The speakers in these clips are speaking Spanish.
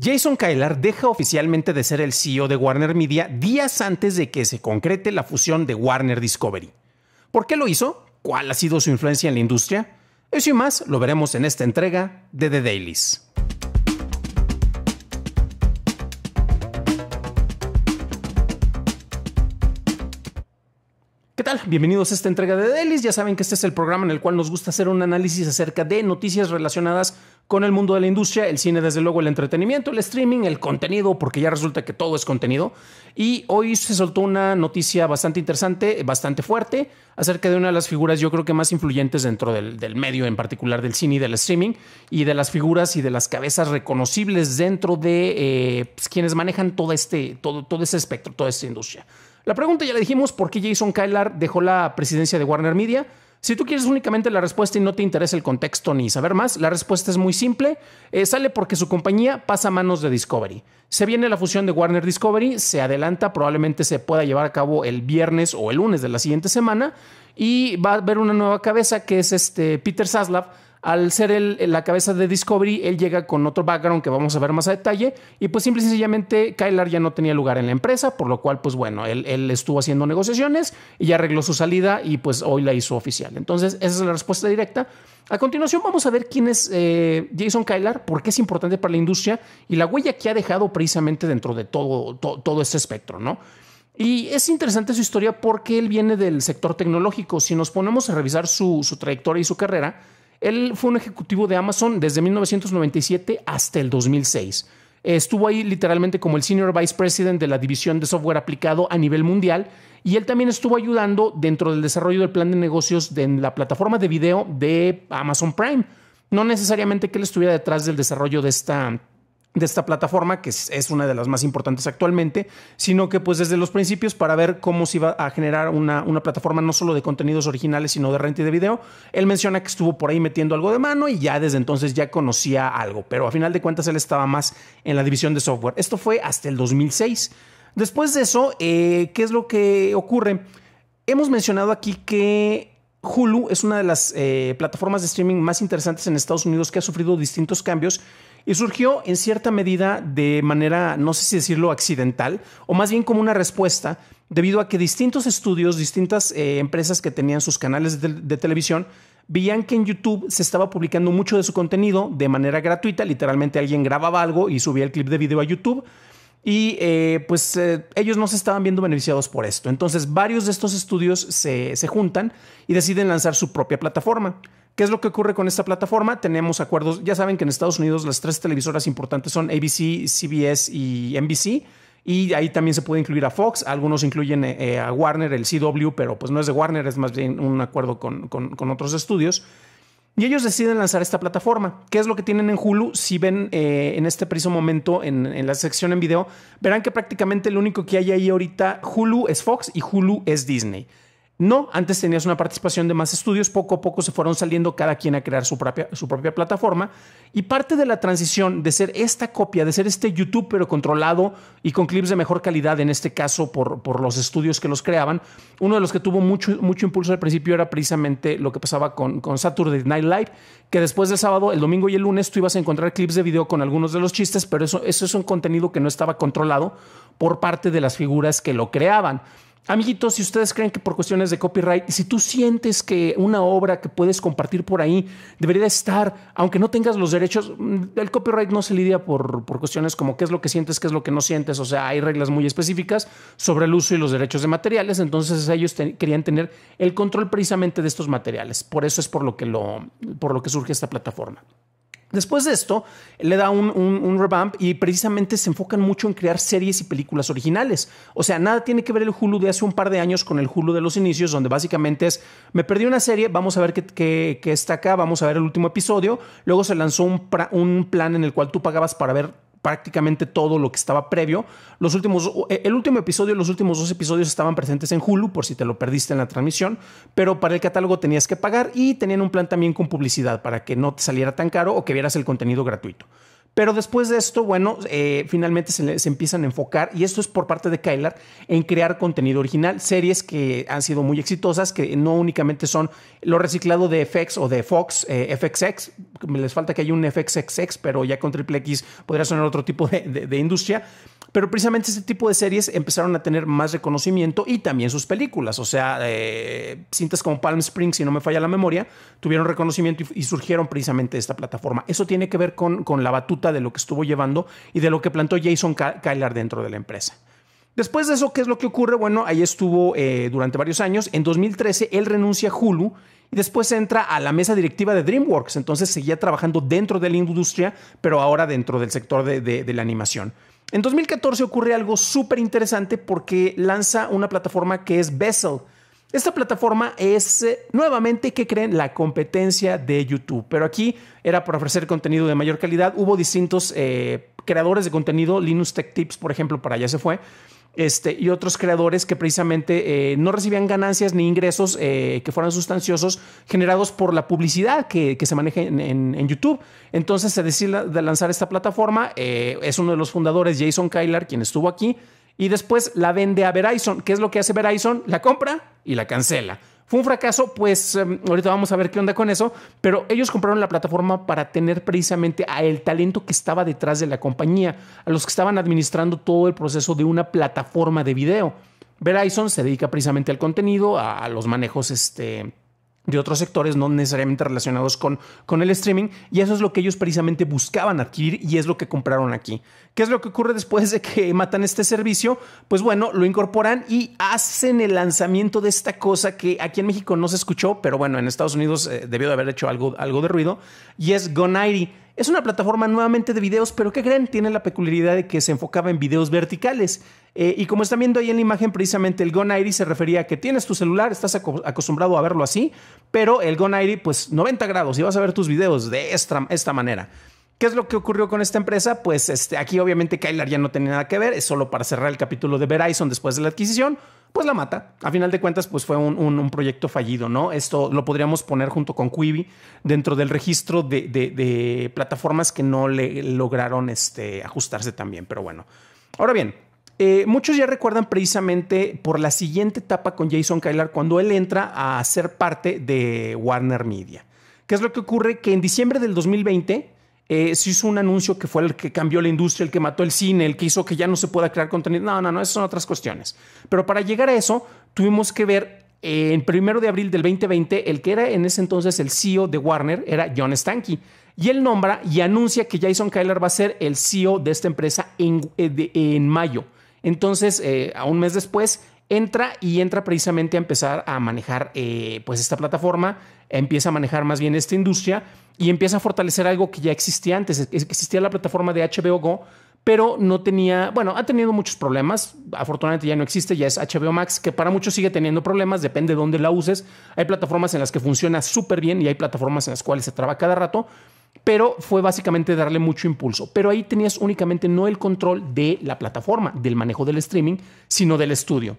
Jason Kailar deja oficialmente de ser el CEO de Warner Media días antes de que se concrete la fusión de Warner Discovery. ¿Por qué lo hizo? ¿Cuál ha sido su influencia en la industria? Eso y más lo veremos en esta entrega de The Dailies. ¿Qué tal? Bienvenidos a esta entrega de The Dailys. Ya saben que este es el programa en el cual nos gusta hacer un análisis acerca de noticias relacionadas con el mundo de la industria, el cine, desde luego, el entretenimiento, el streaming, el contenido, porque ya resulta que todo es contenido. Y hoy se soltó una noticia bastante interesante, bastante fuerte, acerca de una de las figuras, yo creo que más influyentes dentro del, medio, en particular del cine y del streaming, y de las figuras y de las cabezas reconocibles dentro de eh, pues, quienes manejan todo, este, todo, ese espectro, toda esta industria. La pregunta ya la dijimos, ¿por qué Jason Kylar dejó la presidencia de Warner Media? Si tú quieres únicamente la respuesta y no te interesa el contexto ni saber más, la respuesta es muy simple. Eh, sale porque su compañía pasa a manos de Discovery. Se viene la fusión de Warner Discovery, se adelanta, probablemente se pueda llevar a cabo el viernes o el lunes de la siguiente semana y va a haber una nueva cabeza que es este Peter Saslav al ser la cabeza de Discovery, él llega con otro background que vamos a ver más a detalle. Y pues simple y sencillamente Kylar ya no tenía lugar en la empresa, por lo cual, pues bueno, él, estuvo haciendo negociaciones y ya arregló su salida y pues hoy la hizo oficial. Entonces, esa es la respuesta directa. A continuación vamos a ver quién es eh, Jason Kylar, por qué es importante para la industria y la huella que ha dejado precisamente dentro de todo, todo este espectro, ¿no? Y es interesante su historia porque él viene del sector tecnológico. Si nos ponemos a revisar su trayectoria y su carrera, él fue un ejecutivo de Amazon desde 1997 hasta el 2006. Estuvo ahí literalmente como el Senior Vice President de la división de software aplicado a nivel mundial y él también estuvo ayudando dentro del desarrollo del plan de negocios de la plataforma de video de Amazon Prime. No necesariamente que él estuviera detrás del desarrollo de esta de esta plataforma, que es una de las más importantes actualmente, sino que pues desde los principios para ver cómo se iba a generar una, una, plataforma no solo de contenidos originales, sino de renta y de video, él menciona que estuvo por ahí metiendo algo de mano y ya desde entonces ya conocía algo, pero a final de cuentas él estaba más en la división de software. Esto fue hasta el 2006. Después de eso, eh, ¿qué es lo que ocurre? Hemos mencionado aquí que Hulu es una de las eh, plataformas de streaming más interesantes en Estados Unidos que ha sufrido distintos cambios y surgió en cierta medida de manera, no sé si decirlo accidental, o más bien como una respuesta, debido a que distintos estudios, distintas eh, empresas que tenían sus canales de, televisión, veían que en YouTube se estaba publicando mucho de su contenido de manera gratuita, literalmente alguien grababa algo y subía el clip de video a YouTube. Y eh, pues eh, ellos no se estaban viendo beneficiados por esto. Entonces varios de estos estudios se, se, juntan y deciden lanzar su propia plataforma. ¿Qué es lo que ocurre con esta plataforma? Tenemos acuerdos, ya saben que en Estados Unidos las tres televisoras importantes son ABC, CBS y NBC. Y ahí también se puede incluir a Fox, algunos incluyen eh, eh, a Warner, el CW, pero pues no es de Warner, es más bien un acuerdo con, otros estudios. Y ellos deciden lanzar esta plataforma. ¿Qué es lo que tienen en Hulu? Si ven eh, en este preciso momento en, en, la sección en video, verán que prácticamente lo único que hay ahí ahorita Hulu es Fox y Hulu es Disney. No, antes tenías una participación de más estudios, poco a poco se fueron saliendo cada quien a crear su propia, su propia plataforma y parte de la transición de ser esta copia, de ser este YouTube pero controlado y con clips de mejor calidad, en este caso por, por los estudios que los creaban, uno de los que tuvo mucho, mucho impulso al principio era precisamente lo que pasaba con, con Saturday Night Live, que después del sábado, el domingo y el lunes tú ibas a encontrar clips de video con algunos de los chistes, pero eso, eso es un contenido que no estaba controlado por parte de las figuras que lo creaban. Amiguitos, si ustedes creen que por cuestiones de copyright, si tú sientes que una obra que puedes compartir por ahí debería estar, aunque no tengas los derechos, mm, el copyright no se lidia por, cuestiones como qué es lo que sientes, qué es lo que no sientes, o sea, hay reglas muy específicas sobre el uso y los derechos de materiales, entonces ellos querían tener el control precisamente de estos materiales, por eso es por lo que, lo, por lo que surge esta plataforma. Después de esto, le da un, revamp y precisamente se enfocan mucho en crear series y películas originales. O sea, nada tiene que ver el Hulu de hace un par de años con el Hulu de los inicios, donde básicamente es, me perdí una serie, vamos a ver qué, está acá, vamos a ver el último episodio. Luego se lanzó un plan en el cual tú pagabas para ver prácticamente todo lo que estaba previo. Los últimos, eh, el último episodio los últimos dos episodios estaban presentes en Hulu, por si te lo perdiste en la transmisión, pero para el catálogo tenías que pagar y tenían un plan también con publicidad para que no te saliera tan caro o que vieras el contenido gratuito. Pero después de esto, bueno, eh, finalmente se, les empiezan a enfocar, y esto es por parte de Kylar, en crear contenido original, series que han sido muy exitosas, que no únicamente son lo reciclado de FX o de Fox, eh, FXX, les falta que haya un FXXX, pero ya con Triple X podría sonar otro tipo de, industria. Pero precisamente este tipo de series empezaron a tener más reconocimiento y también sus películas. O sea, eh, cintas como Palm Springs, si no me falla la memoria, tuvieron reconocimiento y, surgieron precisamente de esta plataforma. Eso tiene que ver con, con la batuta de lo que estuvo llevando y de lo que plantó Jason Kyler dentro de la empresa. Después de eso, ¿qué es lo que ocurre? Bueno, ahí estuvo eh, durante varios años. En 2013, él renuncia a Hulu y después entra a la mesa directiva de DreamWorks. Entonces seguía trabajando dentro de la industria, pero ahora dentro del sector de, la animación. En 2014 ocurre algo súper interesante porque lanza una plataforma que es Vessel. Esta plataforma es eh, nuevamente, que creen? La competencia de YouTube. Pero aquí era para ofrecer contenido de mayor calidad. Hubo distintos eh, creadores de contenido, Linux Tech Tips, por ejemplo, para allá se fue este, y otros creadores que precisamente eh, no recibían ganancias ni ingresos eh, que fueran sustanciosos generados por la publicidad que, se maneja en, YouTube. Entonces se decide de lanzar esta plataforma. Eh, es uno de los fundadores, Jason Kylar, quien estuvo aquí. Y después la vende a Verizon. ¿Qué es lo que hace Verizon? La compra y la cancela. Fue un fracaso, pues em, ahorita vamos a ver qué onda con eso, pero ellos compraron la plataforma para tener precisamente a el talento que estaba detrás de la compañía, a los que estaban administrando todo el proceso de una plataforma de video. Verizon se dedica precisamente al contenido, a, a los manejos este, de otros sectores no necesariamente relacionados con, con el streaming y eso es lo que ellos precisamente buscaban adquirir y es lo que compraron aquí. ¿Qué es lo que ocurre después de que matan este servicio? Pues bueno, lo incorporan y hacen el lanzamiento de esta cosa que aquí en México no se escuchó, pero bueno, en Estados Unidos eh, debió de haber hecho algo, algo de ruido y es Gonairi es una plataforma nuevamente de videos, pero ¿qué creen? Tiene la peculiaridad de que se enfocaba en videos verticales. Eh, y como están viendo ahí en la imagen, precisamente el Airy se refería a que tienes tu celular, estás acostumbrado a verlo así, pero el Airy pues 90 grados y vas a ver tus videos de esta manera. ¿Qué es lo que ocurrió con esta empresa? Pues este, aquí obviamente Kylar ya no tenía nada que ver, es solo para cerrar el capítulo de Verizon después de la adquisición, pues la mata. A final de cuentas, pues fue un, proyecto fallido, ¿no? Esto lo podríamos poner junto con Quibi dentro del registro de, plataformas que no le lograron este, ajustarse también, pero bueno. Ahora bien, eh, muchos ya recuerdan precisamente por la siguiente etapa con Jason Kylar cuando él entra a ser parte de Warner Media. ¿Qué es lo que ocurre? Que en diciembre del 2020 eh, se hizo un anuncio que fue el que cambió la industria, el que mató el cine, el que hizo que ya no se pueda crear contenido. No, no, no, esas son otras cuestiones. Pero para llegar a eso, tuvimos que ver eh, en primero de abril del 2020, el que era en ese entonces el CEO de Warner era John Stanky. Y él nombra y anuncia que Jason Kyler va a ser el CEO de esta empresa en, eh, mayo. Entonces, a un mes después, entra y entra precisamente a empezar a manejar eh, pues esta plataforma, empieza a manejar más bien esta industria y empieza a fortalecer algo que ya existía antes. Existía la plataforma de HBO Go, pero no tenía, bueno, ha tenido muchos problemas. Afortunadamente ya no existe, ya es HBO Max, que para muchos sigue teniendo problemas, depende de dónde la uses. Hay plataformas en las que funciona súper bien y hay plataformas en las cuales se traba cada rato pero fue básicamente darle mucho impulso. Pero ahí tenías únicamente no el control de la plataforma, del manejo del streaming, sino del estudio.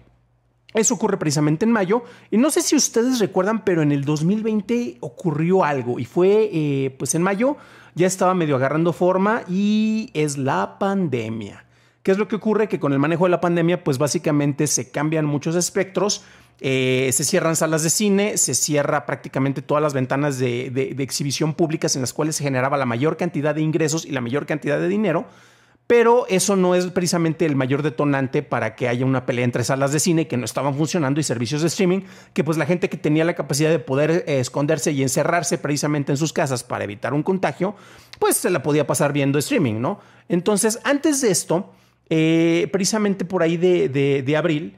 Eso ocurre precisamente en mayo. Y no sé si ustedes recuerdan, pero en el 2020 ocurrió algo y fue, eh, pues en mayo ya estaba medio agarrando forma y es la pandemia. ¿Qué es lo que ocurre? Que con el manejo de la pandemia, pues básicamente se cambian muchos espectros, eh, se cierran salas de cine, se cierra prácticamente todas las ventanas de, de exhibición públicas en las cuales se generaba la mayor cantidad de ingresos y la mayor cantidad de dinero pero eso no es precisamente el mayor detonante para que haya una pelea entre salas de cine que no estaban funcionando y servicios de streaming, que pues la gente que tenía la capacidad de poder eh, esconderse y encerrarse precisamente en sus casas para evitar un contagio, pues se la podía pasar viendo streaming, ¿no? Entonces, antes de esto, eh, precisamente por ahí de abril,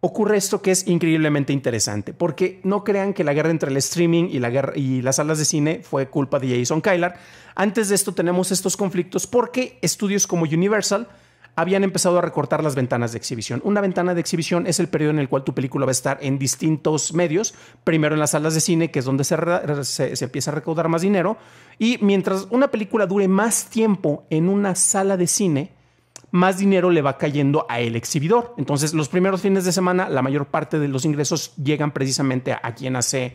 ocurre esto que es increíblemente interesante, porque no crean que la guerra entre el streaming y, la guerra, y las salas de cine fue culpa de Jason Kylar. Antes de esto tenemos estos conflictos porque estudios como Universal habían empezado a recortar las ventanas de exhibición. Una ventana de exhibición es el periodo en el cual tu película va a estar en distintos medios, primero en las salas de cine, que es donde se, empieza a recaudar más dinero, y mientras una película dure más tiempo en una sala de cine, más dinero le va cayendo a el exhibidor. Entonces, los primeros fines de semana, la mayor parte de los ingresos llegan precisamente a quien hace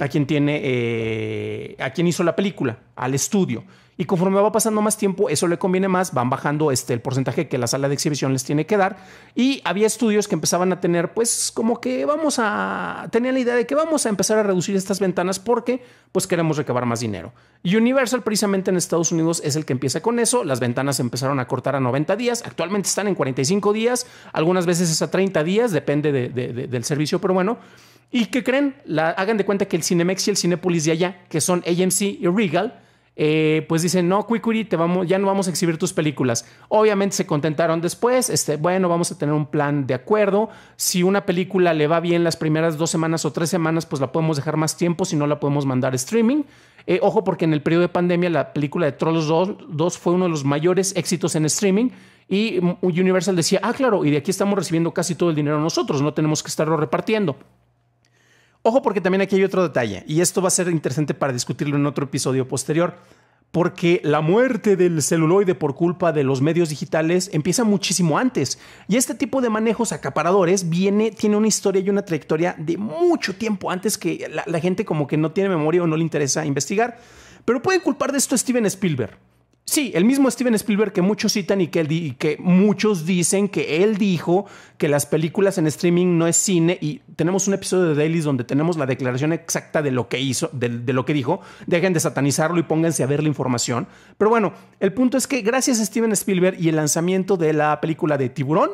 a quien tiene, eh, a quien hizo la película, al estudio. Y conforme va pasando más tiempo, eso le conviene más, van bajando este, el porcentaje que la sala de exhibición les tiene que dar. Y había estudios que empezaban a tener, pues como que vamos a, tenían la idea de que vamos a empezar a reducir estas ventanas porque pues queremos recabar más dinero. Universal precisamente en Estados Unidos es el que empieza con eso. Las ventanas empezaron a cortar a 90 días, actualmente están en 45 días, algunas veces es a 30 días, depende del servicio, pero bueno. ¿Y qué creen? hagan de cuenta que el Cinemex y el Cinepolis de allá, que son AMC y Regal, eh, pues dicen, no, Quikuri, te ya no vamos a exhibir tus películas. Obviamente se contentaron después, este, bueno, vamos a tener un plan de acuerdo. Si una película le va bien las primeras dos semanas o tres semanas, pues la podemos dejar más tiempo, si no la podemos mandar streaming. Eh, ojo, porque en el periodo de pandemia la película de Trolls 2 fue uno de los mayores éxitos en streaming y mm, Universal decía, ah, claro, y de aquí estamos recibiendo casi todo el dinero nosotros, no tenemos que estarlo repartiendo. Ojo porque también aquí hay otro detalle, y esto va a ser interesante para discutirlo en otro episodio posterior, porque la muerte del celuloide por culpa de los medios digitales empieza muchísimo antes, y este tipo de manejos acaparadores viene, tiene una historia y una trayectoria de mucho tiempo antes que la, gente como que no tiene memoria o no le interesa investigar. Pero puede culpar de esto a Steven Spielberg, Sí, el mismo Steven Spielberg que muchos citan y que, muchos dicen que él dijo que las películas en streaming no es cine y tenemos un episodio de Dailies donde tenemos la declaración exacta de lo que hizo, de lo que dijo. Dejen de satanizarlo y pónganse a ver la información. Pero bueno, el punto es que gracias a Steven Spielberg y el lanzamiento de la película de Tiburón,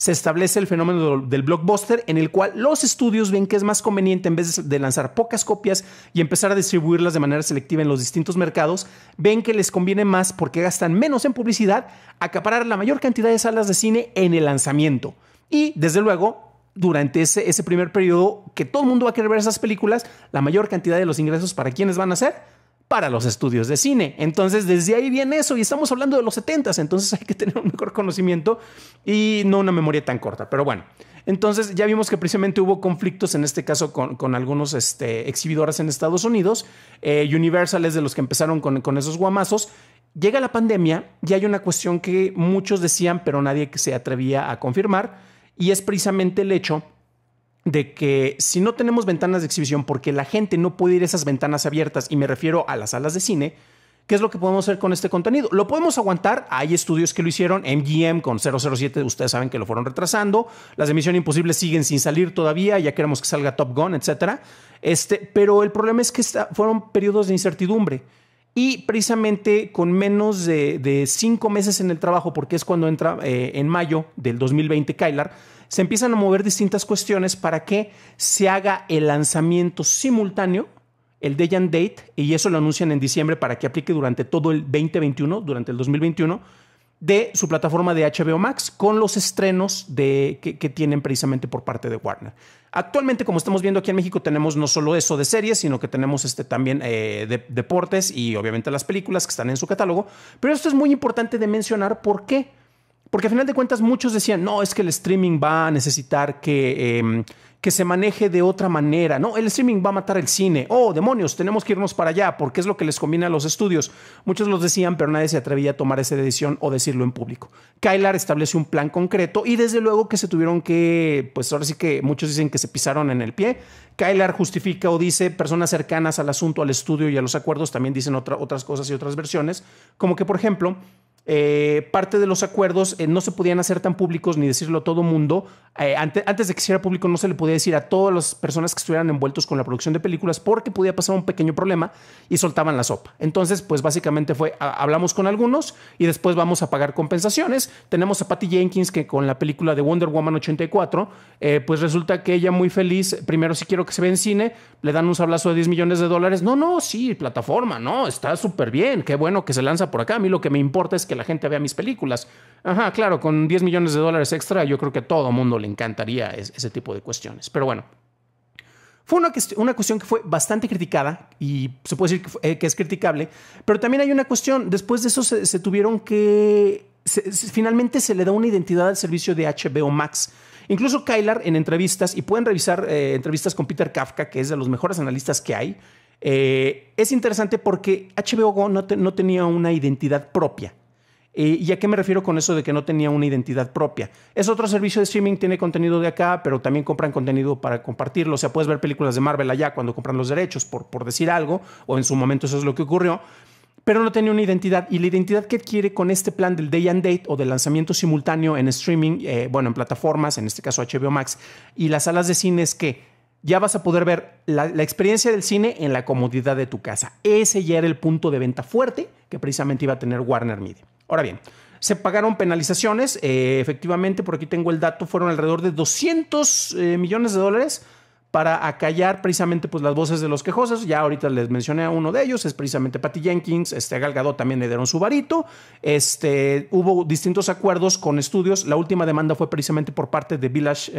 se establece el fenómeno del blockbuster en el cual los estudios ven que es más conveniente en vez de lanzar pocas copias y empezar a distribuirlas de manera selectiva en los distintos mercados, ven que les conviene más porque gastan menos en publicidad acaparar la mayor cantidad de salas de cine en el lanzamiento. Y desde luego, durante ese, ese primer periodo que todo el mundo va a querer ver esas películas, la mayor cantidad de los ingresos para quienes van a ser para los estudios de cine. Entonces, desde ahí viene eso y estamos hablando de los 70, entonces hay que tener un mejor conocimiento y no una memoria tan corta. Pero bueno, entonces ya vimos que precisamente hubo conflictos en este caso con, algunos este, exhibidores en Estados Unidos. Eh, Universal es de los que empezaron con, con esos guamazos. Llega la pandemia y hay una cuestión que muchos decían, pero nadie se atrevía a confirmar, y es precisamente el hecho de que si no tenemos ventanas de exhibición porque la gente no puede ir a esas ventanas abiertas, y me refiero a las salas de cine, ¿qué es lo que podemos hacer con este contenido? ¿Lo podemos aguantar? Hay estudios que lo hicieron, MGM con 007, ustedes saben que lo fueron retrasando, las de Misión Imposible siguen sin salir todavía, ya queremos que salga Top Gun, etc. Este, pero el problema es que fueron periodos de incertidumbre. Y precisamente con menos de, de, cinco meses en el trabajo, porque es cuando entra eh, en mayo del 2020 Kylar, se empiezan a mover distintas cuestiones para que se haga el lanzamiento simultáneo, el day and date, y eso lo anuncian en diciembre para que aplique durante todo el 2021, durante el 2021, de su plataforma de HBO Max con los estrenos de, que, tienen precisamente por parte de Warner. Actualmente, como estamos viendo aquí en México, tenemos no solo eso de series, sino que tenemos este, también eh, deportes y obviamente las películas que están en su catálogo. Pero esto es muy importante de mencionar. ¿Por qué? Porque al final de cuentas muchos decían, no, es que el streaming va a necesitar que, em, que se maneje de otra manera, no, el streaming va a matar el cine, oh, demonios, tenemos que irnos para allá, porque es lo que les combina a los estudios. Muchos los decían, pero nadie se atrevía a tomar esa decisión o decirlo en público. Kylar estableció un plan concreto y desde luego que se tuvieron que, pues ahora sí que muchos dicen que se pisaron en el pie. Kylar justifica o dice, personas cercanas al asunto, al estudio y a los acuerdos también dicen otra, otras cosas y otras versiones, como que por ejemplo, eh, parte de los acuerdos eh, no se podían hacer tan públicos ni decirlo a todo mundo. Eh, antes, de que se hiciera público no se le podía decir a todas las personas que estuvieran envueltos con la producción de películas porque podía pasar un pequeño problema y soltaban la sopa. Entonces, pues básicamente fue, hablamos con algunos y después vamos a pagar compensaciones. Tenemos a Patty Jenkins que con la película de Wonder Woman 84, pues resulta que ella muy feliz, primero si quiero que se vea en cine, le dan un sablazo de 10 millones de dólares. No, no, sí, plataforma, no, está súper bien, qué bueno que se lanza por acá. A mí lo que me importa es que la gente vea mis películas. Ajá, claro, con 10 millones de dólares extra yo creo que a todo mundo le encantaría ese tipo de cuestiones. Pero bueno, fue una, una, cuestión que fue bastante criticada y se puede decir eh, que, es criticable, pero también hay una cuestión, después de eso se, tuvieron que, finalmente se le da una identidad al servicio de HBO Max. Incluso Kylar en entrevistas, y pueden revisar eh, entrevistas con Peter Kafka, que es de los mejores analistas que hay, eh, es interesante porque HBO Go no tenía una identidad propia. Eh, ¿Y a qué me refiero con eso de que no tenía una identidad propia? Es otro servicio de streaming, tiene contenido de acá, pero también compran contenido para compartirlo. O sea, puedes ver películas de Marvel allá cuando compran los derechos, por, por decir algo, o en su momento eso es lo que ocurrió pero no tenía una identidad. Y la identidad que adquiere con este plan del day and date o del lanzamiento simultáneo en streaming, eh, bueno, en plataformas, en este caso HBO Max, y las salas de cine es que ya vas a poder ver la, la, experiencia del cine en la comodidad de tu casa. Ese ya era el punto de venta fuerte que precisamente iba a tener Warner Media. Ahora bien, se pagaron penalizaciones, eh, efectivamente, por aquí tengo el dato, fueron alrededor de 200 eh, millones de dólares para acallar precisamente pues, las voces de los quejosos. Ya ahorita les mencioné a uno de ellos, es precisamente Patty Jenkins, este Galgado también le dieron su varito. Este, hubo distintos acuerdos con estudios. La última demanda fue precisamente por parte de Village.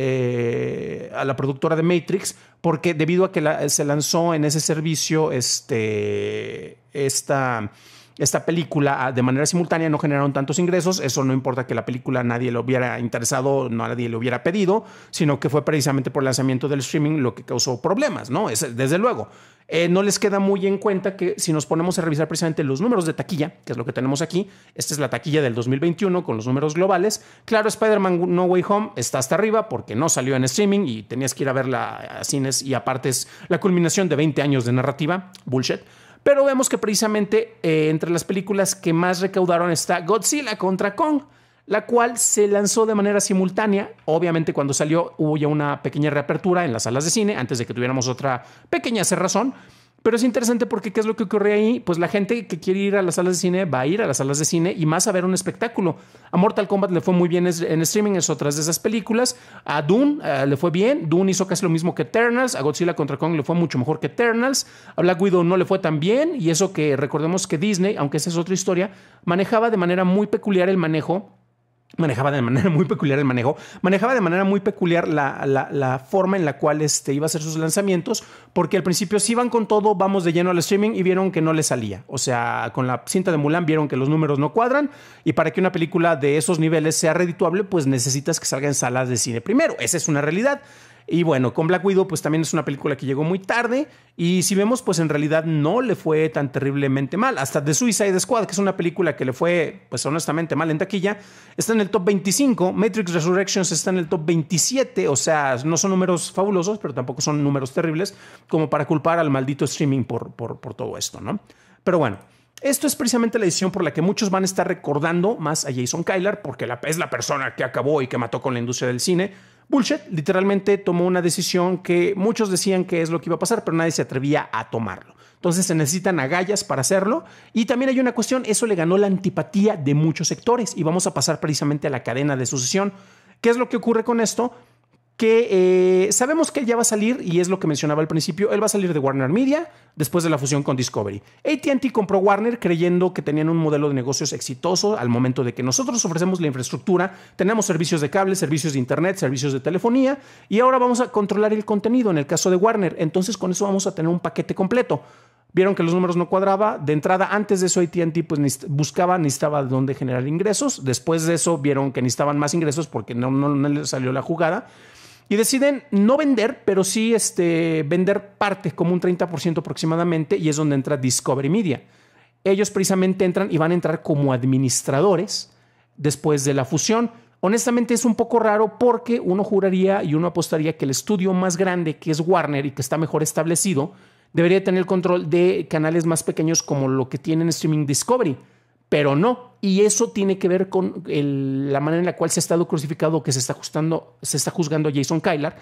Eh, a la productora de Matrix, porque debido a que se lanzó en ese servicio este, esta, esta película ah, de manera simultánea no generaron tantos ingresos. Eso no importa que la película nadie lo hubiera interesado, nadie le hubiera pedido, sino que fue precisamente por el lanzamiento del streaming lo que causó problemas, ¿no? Es, desde luego. Eh, no les queda muy en cuenta que si nos ponemos a revisar precisamente los números de taquilla, que es lo que tenemos aquí, esta es la taquilla del 2021 con los números globales. Claro, Spider-Man No Way Home está hasta arriba porque no salió en streaming y tenías que ir a verla a cines y aparte es la culminación de 20 años de narrativa, bullshit. Pero vemos que precisamente eh, entre las películas que más recaudaron está Godzilla contra Kong, la cual se lanzó de manera simultánea. Obviamente cuando salió hubo ya una pequeña reapertura en las salas de cine antes de que tuviéramos otra pequeña cerrazón. Pero es interesante porque ¿qué es lo que ocurre ahí? Pues la gente que quiere ir a las salas de cine va a ir a las salas de cine y más a ver un espectáculo. A Mortal Kombat le fue muy bien en streaming, es otra de esas películas. A Dune eh, le fue bien. Dune hizo casi lo mismo que Eternals. A Godzilla contra Kong le fue mucho mejor que Eternals. A Black Widow no le fue tan bien. Y eso que recordemos que Disney, aunque esa es otra historia, manejaba de manera muy peculiar el manejo manejaba de manera muy peculiar el manejo, manejaba de manera muy peculiar la, forma en la cual este, iba a hacer sus lanzamientos, porque al principio si iban con todo, vamos de lleno al streaming y vieron que no le salía. O sea, con la cinta de Mulan vieron que los números no cuadran y para que una película de esos niveles sea redituable, pues necesitas que salga en salas de cine primero. Esa es una realidad. Y bueno, con Black Widow pues también es una película que llegó muy tarde y si vemos pues en realidad no le fue tan terriblemente mal. Hasta The Suicide Squad, que es una película que le fue pues honestamente mal en taquilla, está en el top 25, Matrix Resurrections está en el top 27, o sea, no son números fabulosos, pero tampoco son números terribles como para culpar al maldito streaming por, por, todo esto, ¿no? Pero bueno. Esto es precisamente la decisión por la que muchos van a estar recordando más a Jason Kyler, porque es la persona que acabó y que mató con la industria del cine, Bullshit literalmente tomó una decisión que muchos decían que es lo que iba a pasar, pero nadie se atrevía a tomarlo. Entonces se necesitan agallas para hacerlo. Y también hay una cuestión, eso le ganó la antipatía de muchos sectores. Y vamos a pasar precisamente a la cadena de sucesión. ¿Qué es lo que ocurre con esto? que eh, sabemos que él ya va a salir, y es lo que mencionaba al principio, él va a salir de Warner Media después de la fusión con Discovery. ATT compró Warner creyendo que tenían un modelo de negocios exitoso al momento de que nosotros ofrecemos la infraestructura, tenemos servicios de cable, servicios de Internet, servicios de telefonía, y ahora vamos a controlar el contenido en el caso de Warner. Entonces con eso vamos a tener un paquete completo. Vieron que los números no cuadraba. De entrada, antes de eso, ATT pues, buscaba, necesitaba dónde generar ingresos. Después de eso, vieron que necesitaban más ingresos porque no, no, no les salió la jugada y deciden no vender, pero sí este, vender partes, como un 30% aproximadamente, y es donde entra Discovery Media. Ellos precisamente entran y van a entrar como administradores después de la fusión. Honestamente es un poco raro porque uno juraría y uno apostaría que el estudio más grande, que es Warner y que está mejor establecido, debería tener el control de canales más pequeños como lo que tienen Streaming Discovery pero no. Y eso tiene que ver con la manera en la cual se ha estado crucificado, que se está, ajustando, se está juzgando Jason Kylar.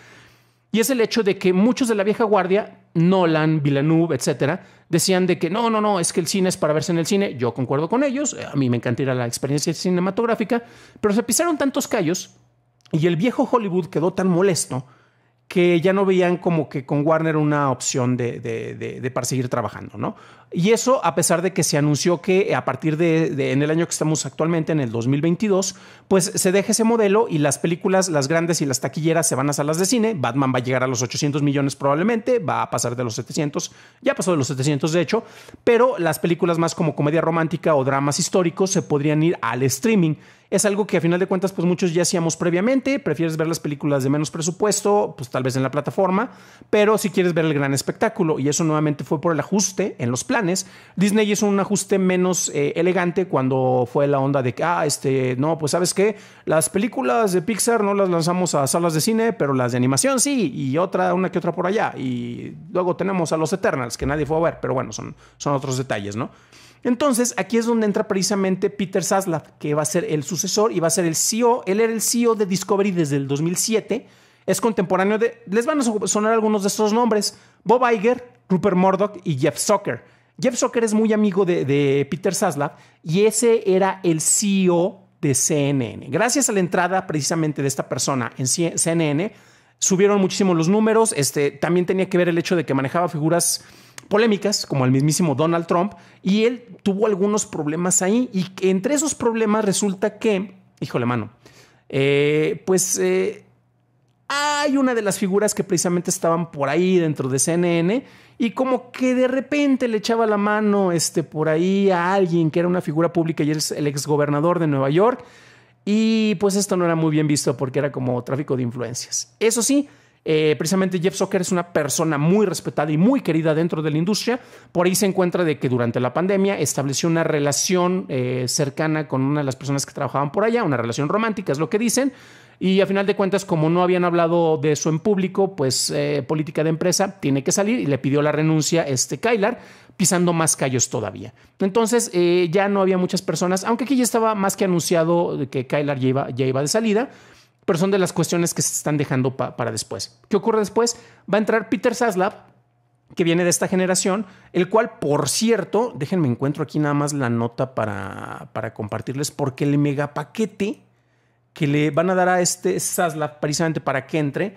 Y es el hecho de que muchos de la vieja guardia, Nolan, Villeneuve, etcétera, decían de que no, no, no, es que el cine es para verse en el cine. Yo concuerdo con ellos, a mí me encantaría la experiencia cinematográfica, pero se pisaron tantos callos y el viejo Hollywood quedó tan molesto que ya no veían como que con Warner una opción de, de, para seguir trabajando, ¿no? Y eso a pesar de que se anunció que a partir de, en el año que estamos actualmente, en el 2022, pues se deja ese modelo y las películas, las grandes y las taquilleras se van a salas de cine, Batman va a llegar a los 800 millones probablemente, va a pasar de los 700, ya pasó de los 700 de hecho, pero las películas más como comedia romántica o dramas históricos se podrían ir al streaming es algo que a final de cuentas pues muchos ya hacíamos previamente, prefieres ver las películas de menos presupuesto, pues tal vez en la plataforma, pero si quieres ver el gran espectáculo y eso nuevamente fue por el ajuste en los planes, Disney hizo un ajuste menos eh, elegante cuando fue la onda de que, ah, este, no, pues sabes qué, las películas de Pixar no las lanzamos a salas de cine, pero las de animación sí, y otra, una que otra por allá, y luego tenemos a los Eternals, que nadie fue a ver, pero bueno, son, son otros detalles, ¿no? Entonces, aquí es donde entra precisamente Peter Saslav, que va a ser el sucesor y va a ser el CEO. Él era el CEO de Discovery desde el 2007. Es contemporáneo de. Les van a sonar algunos de estos nombres: Bob Iger, Rupert Murdoch y Jeff Zucker. Jeff Zucker es muy amigo de, Peter Saslav y ese era el CEO de CNN. Gracias a la entrada precisamente de esta persona en CNN, subieron muchísimo los números. Este, también tenía que ver el hecho de que manejaba figuras polémicas, como el mismísimo Donald Trump, y él tuvo algunos problemas ahí. Y entre esos problemas resulta que, híjole, mano, eh, pues eh, hay una de las figuras que precisamente estaban por ahí dentro de CNN y como que de repente le echaba la mano este, por ahí a alguien que era una figura pública y es el exgobernador de Nueva York. Y pues esto no era muy bien visto porque era como tráfico de influencias. Eso sí, eh, precisamente Jeff Zucker es una persona muy respetada y muy querida dentro de la industria. Por ahí se encuentra de que durante la pandemia estableció una relación eh, cercana con una de las personas que trabajaban por allá, una relación romántica, es lo que dicen. Y a final de cuentas, como no habían hablado de eso en público, pues eh, política de empresa tiene que salir y le pidió la renuncia este Kylar, pisando más callos todavía. Entonces ya no había muchas personas, aunque aquí ya estaba más que anunciado que Kylar ya iba de salida pero son de las cuestiones que se están dejando para después. ¿Qué ocurre después? Va a entrar Peter Saslav, que viene de esta generación, el cual, por cierto, déjenme encuentro aquí nada más la nota para, compartirles, porque el megapaquete que le van a dar a este Saslav precisamente para que entre,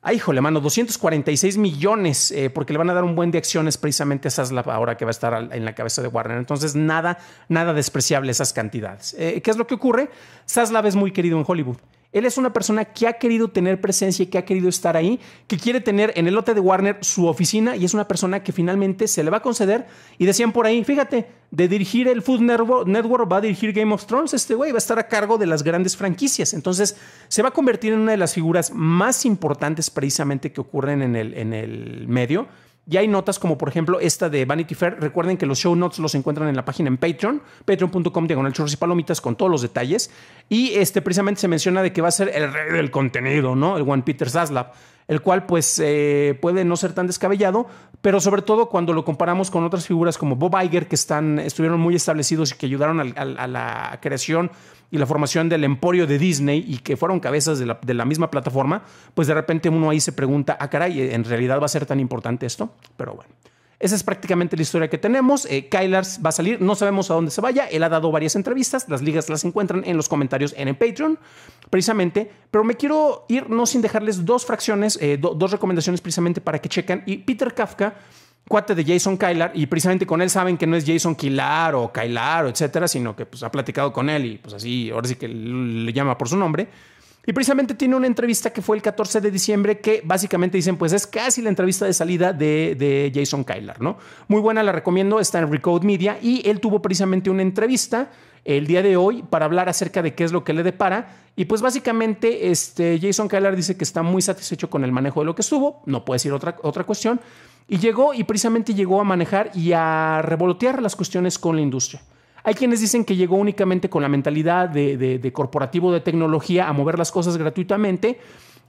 ay, ah, híjole, mano, 246 millones, eh, porque le van a dar un buen de acciones precisamente a Saslav ahora que va a estar en la cabeza de Warner. Entonces, nada, nada despreciable esas cantidades. Eh, ¿Qué es lo que ocurre? Saslav es muy querido en Hollywood. Él es una persona que ha querido tener presencia y que ha querido estar ahí, que quiere tener en el lote de Warner su oficina y es una persona que finalmente se le va a conceder. Y decían por ahí, fíjate, de dirigir el Food Network va a dirigir Game of Thrones, este güey va a estar a cargo de las grandes franquicias. Entonces se va a convertir en una de las figuras más importantes precisamente que ocurren en el, en el medio y hay notas como por ejemplo esta de Vanity Fair. Recuerden que los show notes los encuentran en la página en Patreon, patreon.com diagonal y palomitas con todos los detalles. Y este precisamente se menciona de que va a ser el rey del contenido, ¿no? El Juan Peter Zaslav el cual pues eh, puede no ser tan descabellado, pero sobre todo cuando lo comparamos con otras figuras como Bob Iger, que están, estuvieron muy establecidos y que ayudaron a, la creación y la formación del emporio de Disney y que fueron cabezas de la, de la, misma plataforma, pues de repente uno ahí se pregunta, ah, caray, ¿en realidad va a ser tan importante esto? Pero bueno. Esa es prácticamente la historia que tenemos. Eh, va a salir, no sabemos a dónde se vaya. Él ha dado varias entrevistas, las ligas las encuentran en los comentarios en el Patreon, precisamente. Pero me quiero ir no sin dejarles dos fracciones, eh, dos recomendaciones precisamente para que chequen. Y Peter Kafka cuate de Jason Kylar y precisamente con él saben que no es Jason Kilar o Kylar o etcétera, sino que pues, ha platicado con él y pues así, ahora sí que le llama por su nombre. Y precisamente tiene una entrevista que fue el 14 de diciembre que básicamente dicen, pues es casi la entrevista de salida de, Jason Kyler. ¿no? Muy buena, la recomiendo, está en Recode Media y él tuvo precisamente una entrevista el día de hoy para hablar acerca de qué es lo que le depara. Y pues básicamente este, Jason Kyler dice que está muy satisfecho con el manejo de lo que estuvo, no puede decir otra, otra cuestión, y llegó y precisamente llegó a manejar y a revolotear las cuestiones con la industria. Hay quienes dicen que llegó únicamente con la mentalidad de, corporativo de tecnología a mover las cosas gratuitamente,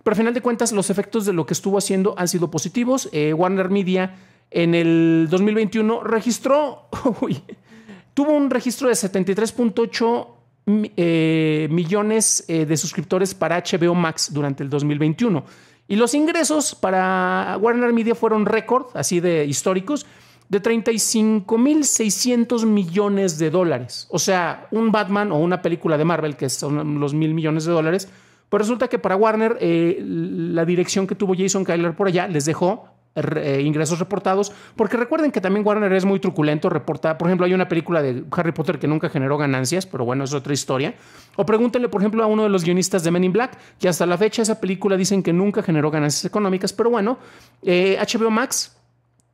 pero al final de cuentas los efectos de lo que estuvo haciendo han sido positivos. Eh, Warner Media en el 2021 registró, tuvo un registro de 73.8 eh, millones eh, de suscriptores para HBO Max durante el 2021. Y los ingresos para Warner Media fueron récord, así de históricos, de 35.600 millones de dólares. O sea, un Batman o una película de Marvel, que son los mil millones de dólares, pues resulta que para Warner eh, la dirección que tuvo Jason Kyler por allá les dejó eh, ingresos reportados, porque recuerden que también Warner es muy truculento, por ejemplo, hay una película de Harry Potter que nunca generó ganancias, pero bueno, es otra historia. O pregúntenle, por ejemplo, a uno de los guionistas de Men in Black, que hasta la fecha esa película dicen que nunca generó ganancias económicas, pero bueno, HBO eh, Max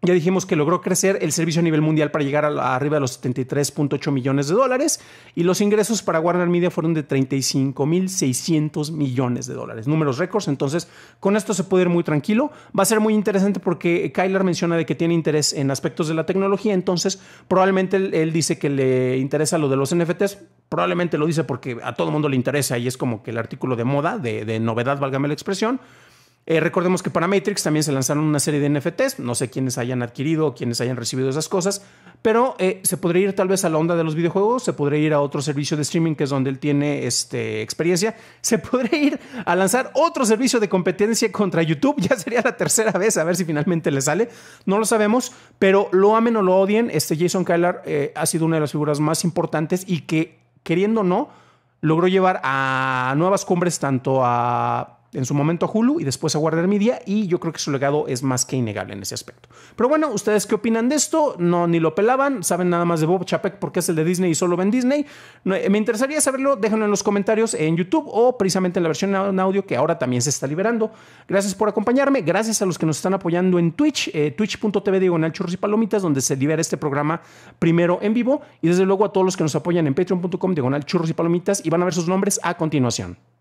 ya dijimos que logró crecer el servicio a nivel mundial para llegar a arriba de los 73.8 millones de dólares y los ingresos para Warner Media fueron de 35.600 millones de dólares. Números récords, entonces con esto se puede ir muy tranquilo. Va a ser muy interesante porque Kyler menciona de que tiene interés en aspectos de la tecnología, entonces probablemente él, dice que le interesa lo de los NFTs, probablemente lo dice porque a todo mundo le interesa y es como que el artículo de moda, de, de novedad, válgame la expresión. Eh, recordemos que para Matrix también se lanzaron una serie de NFTs, no sé quiénes hayan adquirido o quiénes hayan recibido esas cosas, pero eh, se podría ir tal vez a la onda de los videojuegos, se podría ir a otro servicio de streaming que es donde él tiene este, experiencia, se podría ir a lanzar otro servicio de competencia contra YouTube, ya sería la tercera vez, a ver si finalmente le sale, no lo sabemos, pero lo amen o lo odien, este Jason Kyler eh, ha sido una de las figuras más importantes y que, queriendo o no, logró llevar a nuevas cumbres tanto a en su momento a Hulu y después a Warner Media y yo creo que su legado es más que innegable en ese aspecto. Pero bueno, ¿ustedes qué opinan de esto? No, ni lo pelaban, saben nada más de Bob Chapek porque es el de Disney y solo ven Disney. Eh, me interesaría saberlo, déjenlo en los comentarios en YouTube o precisamente en la versión en audio que ahora también se está liberando. Gracias por acompañarme, gracias a los que nos están apoyando en Twitch, eh, twitch.tv diagonal churros y palomitas donde se libera este programa primero en vivo y desde luego a todos los que nos apoyan en patreon.com diagonal churros y palomitas y van a ver sus nombres a continuación.